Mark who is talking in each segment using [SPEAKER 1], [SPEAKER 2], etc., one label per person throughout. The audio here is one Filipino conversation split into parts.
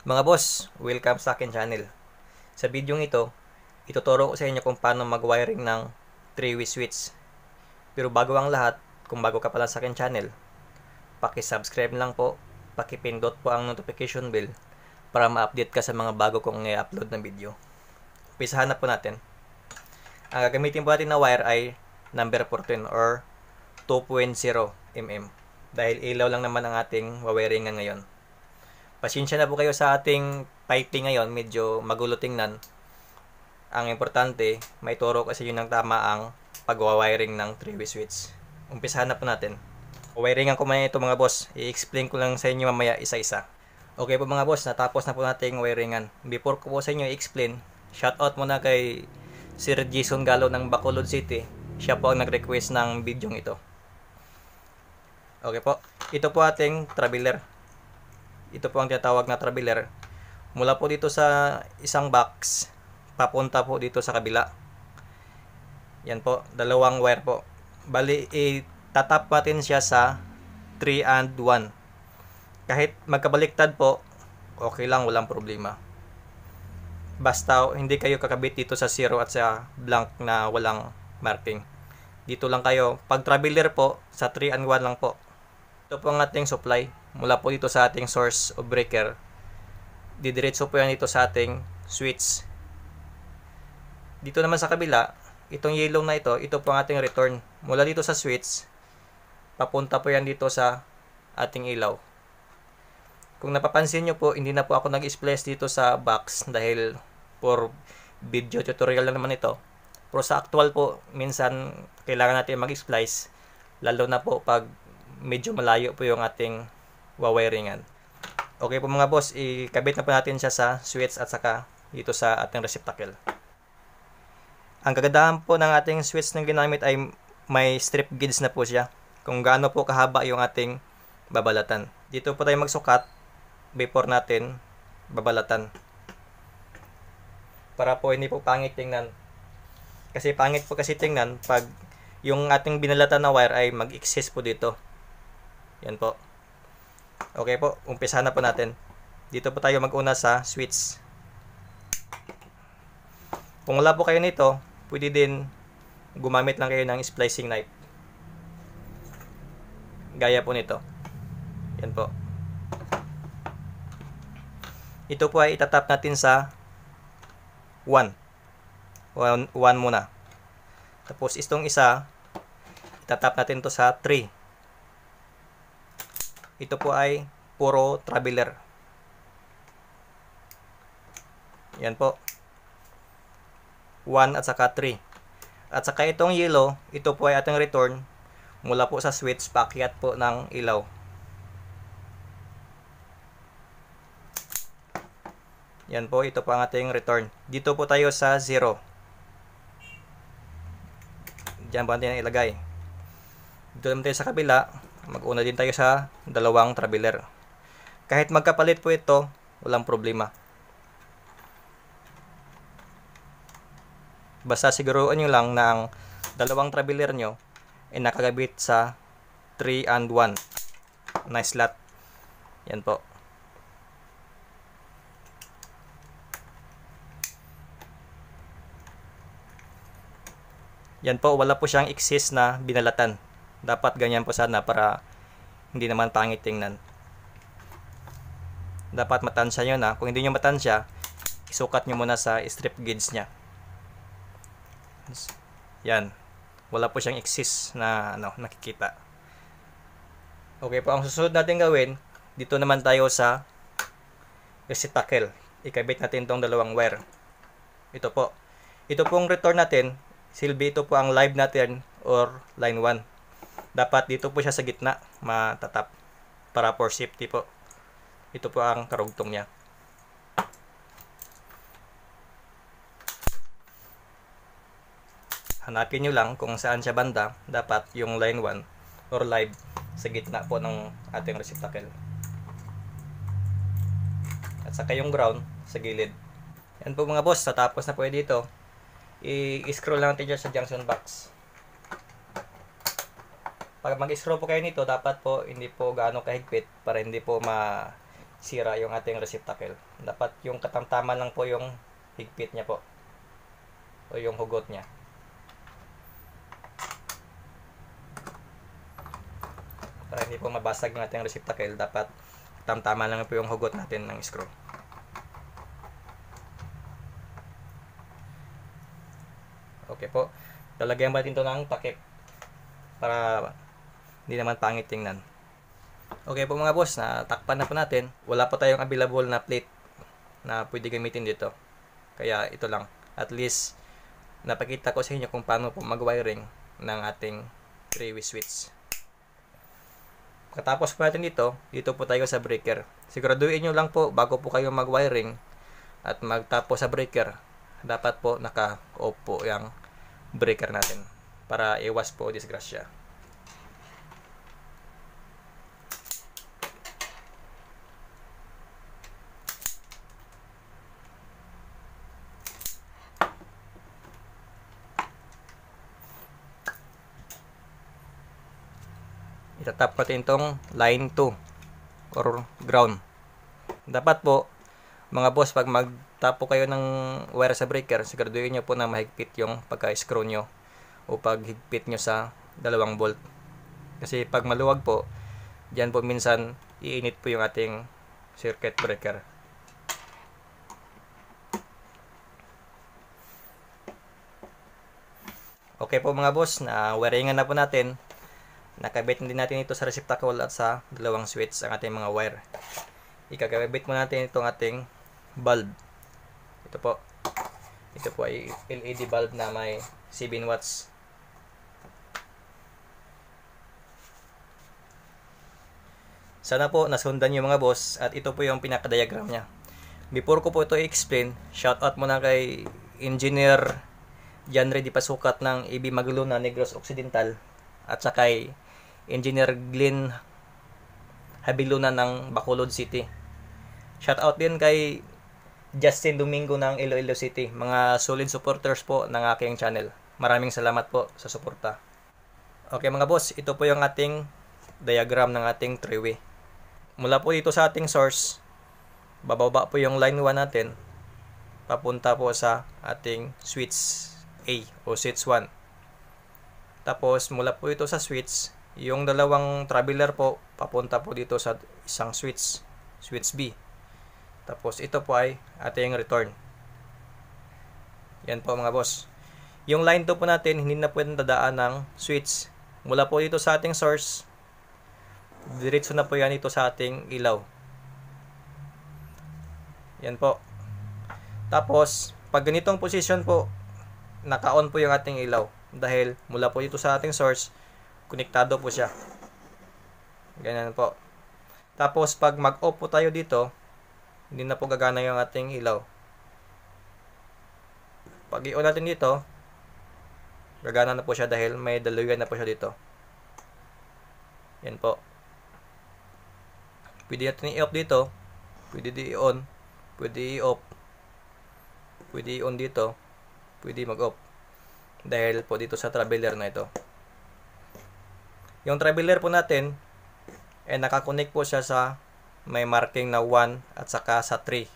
[SPEAKER 1] Mga boss, welcome sa akin channel. Sa video ito, ituturo ko sa inyo kung paano mag-wiring ng 3-way switch. Pero bago ang lahat, kung bago ka pala sa akin channel, paki-subscribe lang po, paki-pindot po ang notification bell para ma-update ka sa mga bago kong i-upload na video. Pisahan na po natin. Ang ah, gagamitin po natin na wire ay number 14 or 2.0 mm. Dahil ilaw lang naman ang ating wawiringan ngayon. Pasensya na po kayo sa ating piping ngayon. Medyo magulo tingnan. Ang importante, may turo kasi yun ang tama ang pagwawiring ng 3-way switch. Umpisahan na po natin. Wiringan ko muna ito mga boss. I-explain ko lang sa inyo mamaya isa-isa. Okay po mga boss, natapos na po nating wiringan. Before ko po sa inyo i-explain, Shoutout muna kay Sir Jason Galo ng Bacolod City. Siya po ang nag-request ng video ito. Okay po. Ito po ating traveler. Ito po ang tinatawag na traveler. Mula po dito sa isang box, papunta po dito sa kabila. Yan po, dalawang wire po. Bali, itatap natin siya sa 3 and 1. Kahit magkabaliktad po, okay lang, walang problema. Basta hindi kayo kakabit dito sa zero at sa blank na walang marking. Dito lang kayo. Pag traveler po, sa 3 and 1 lang po. Ito po ang ating supply. Mula po dito sa ating source o breaker. Didiretso po yan dito sa ating switch. Dito naman sa kabila, itong yellow na ito, ito po ang ating return. Mula dito sa switch, papunta po yan dito sa ating ilaw. Kung napapansin nyo po, hindi na po ako nag-splice dito sa box dahil for video tutorial lang naman ito. Pero sa actual po, minsan kailangan natin mag-splice lalo na po pag medyo malayo po yung ating wawiringan. Okay po mga boss, ikabit na po natin siya sa switch at saka dito sa ating receptacle. Ang kagandahan po ng ating switch na ginamit ay may strip gauge na po siya kung gaano po kahaba yung ating babalatan. Dito po tayo magsukat before natin babalatan para po hindi po pangit tingnan. Kasi pangit po kasi tingnan pag yung ating binalatan na wire ay mag excess po dito. Yan po. Okay po, umpisa na po natin. Dito po tayo mag-una sa switch. Kung wala po kayo nito, pwede din gumamit lang kayo ng splicing knife. Gaya po nito. Yan po. Ito po ay itatap natin sa 1. 1 muna. Tapos itong isa, itatap natin to sa 3. Ito po ay puro traveler. Yan po. 1 at saka 3. At saka itong yellow, ito po ay ating return mula po sa switch pakyat po ng ilaw. Yan po, ito po ang ating return. Dito po tayo sa 0. Diyan po natin ilagay. Dito naman tayo sa kabila, mag-una din tayo sa dalawang traveler. Kahit magkapalit po ito, walang problema. Basta siguruan nyo lang na ang dalawang traveler nyo ay nakagabit sa 3 and 1 na slot. Yan po. Yan po, wala po siyang exist na binalatan. Dapat ganyan po sana para hindi naman pangit tingnan. Dapat matansya nyo na. Kung hindi nyo matansya, isukat nyo muna sa strip gauge niya. Yan. Wala po siyang exist na ano, nakikita. Okay po, ang susunod natin gawin, dito naman tayo sa receptacle. Ikabit natin tong dalawang wire. Ito po. Ito pong return natin, Silbi ito po ang live natin or line 1. Dapat dito po siya sa gitna matatap para for safety po. Ito po ang karugtong niya. Hanapin nyo lang kung saan siya banda. Dapat yung line 1 or live sa gitna po ng ating receptacle. At saka yung ground sa gilid. Yan po mga boss, natapos na po dito i-scroll lang natin dyan sa junction box. Pag mag-scroll po kayo nito, dapat po hindi po gaano kahigpit para hindi po masira yung ating receptacle. Dapat yung katamtaman lang po yung higpit niya po. O yung hugot niya. Para hindi po mabasag yung ating receptacle, dapat tamtama lang po yung hugot natin ng screw. Okay po. Lalagyan natin to ng takip para hindi naman pangit tingnan. Okay po mga boss, natakpan na po natin. Wala po tayong available na plate na pwede gamitin dito. Kaya ito lang. At least napakita ko sa inyo kung paano po mag-wiring ng ating 3-way switch. Katapos po natin dito, dito po tayo sa breaker. Siguraduhin nyo lang po bago po kayo mag-wiring at magtapos sa breaker, dapat po naka-off po yung breaker natin para iwas po disgrasya. Itatap natin itong line 2 or ground. Dapat po mga boss, pag magtapo kayo ng wire sa breaker, siguraduhin nyo po na mahigpit yung pagka-screw nyo o paghigpit nyo sa dalawang bolt. Kasi pag maluwag po, dyan po minsan iinit po yung ating circuit breaker. Okay po mga boss, na wiringan na po natin. Nakabit na din natin ito sa receptacle at sa dalawang switch ang ating mga wire. Ikakabit mo natin itong ating bulb. Ito po. Ito po ay LED bulb na may 7 watts. Sana po nasundan niyo mga boss at ito po yung pinaka-diagram niya. Before ko po ito i-explain, shout out muna kay Engineer Janre Di Pasukat ng EB Magluna, Negros Occidental at saka kay Engineer Glenn Habiluna ng Bacolod City. Shout out din kay Justin Domingo ng Iloilo City. Mga solid supporters po ng aking channel. Maraming salamat po sa suporta. Okay mga boss, ito po yung ating diagram ng ating three-way. Mula po dito sa ating source, bababa po yung line 1 natin, papunta po sa ating switch A o switch 1. Tapos mula po ito sa switch, yung dalawang traveler po, papunta po dito sa isang switch, switch B. Tapos ito po ay ating return. Yan po mga boss. Yung line to po natin, hindi na pwedeng dadaan ng switch. Mula po dito sa ating source, diretso na po yan ito sa ating ilaw. Yan po. Tapos, pag ganitong position po, naka-on po yung ating ilaw. Dahil mula po dito sa ating source, konektado po siya. Ganyan po. Tapos, pag mag-off po tayo dito, hindi na po gagana yung ating ilaw pag i-on natin dito gagana na po siya dahil may daluyan na po siya dito yan po pwede natin i-off dito pwede di on pwede i-off pwede i-on dito pwede mag-off dahil po dito sa traveler na ito yung traveler po natin eh nakakonect po siya sa may marking na 1 at saka sa 3.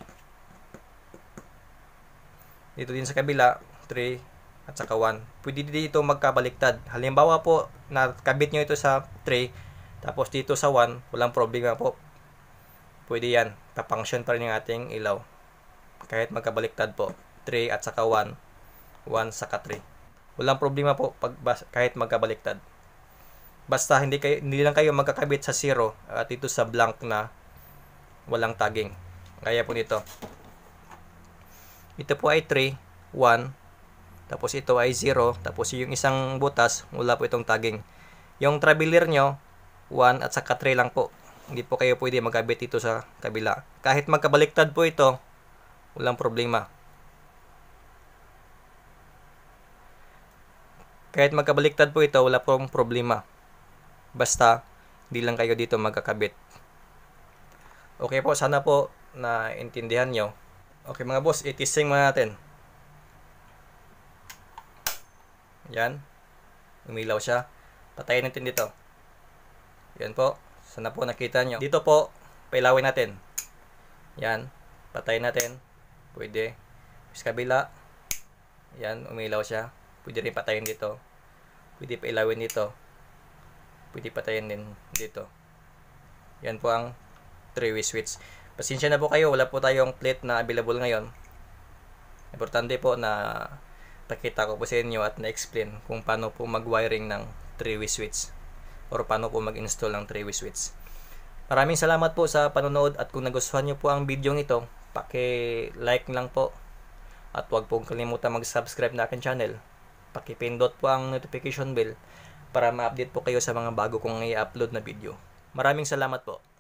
[SPEAKER 1] Dito din sa kabila, 3 at saka 1. Pwede dito magkabaliktad. Halimbawa po, nakabit nyo ito sa 3, tapos dito sa 1, walang problema po. Pwede yan. Papunction pa rin yung ating ilaw. Kahit magkabaliktad po. 3 at saka 1, 1 saka 3. Walang problema po pag, kahit magkabaliktad basta hindi kayo hindi lang kayo magkakabit sa 0 at ito sa blank na walang tagging. Gaya po nito. Ito po ay 3, 1, tapos ito ay 0, tapos yung isang butas, wala po itong tagging. Yung traveler nyo, 1 at saka 3 lang po. Hindi po kayo pwede magkabit dito sa kabila. Kahit magkabaliktad po ito, walang problema. Kahit magkabaliktad po ito, wala pong problema. Basta, hindi lang kayo dito magkakabit. Okay po, sana po na intindihan nyo. Okay mga boss, itising muna natin. Yan. Umilaw siya. Patayin natin dito. Yan po. Sana po nakita nyo. Dito po, pailawin natin. Yan. Patayin natin. Pwede. Sa kabila. Yan, umilaw siya. Pwede rin patayin dito. Pwede pailawin dito. Pwede patayin din dito. Yan po ang three-way switch. Pasensya na po kayo, wala po tayong plate na available ngayon. Importante po na pakita ko po sa inyo at na-explain kung paano po mag-wiring ng three-way switch or paano po mag-install ng three-way switch. Maraming salamat po sa panonood at kung nagustuhan nyo po ang video ito, paki-like lang po at huwag pong kalimutan mag-subscribe na akin channel. Pakipindot po ang notification bell para ma-update po kayo sa mga bago kong i-upload na video. Maraming salamat po.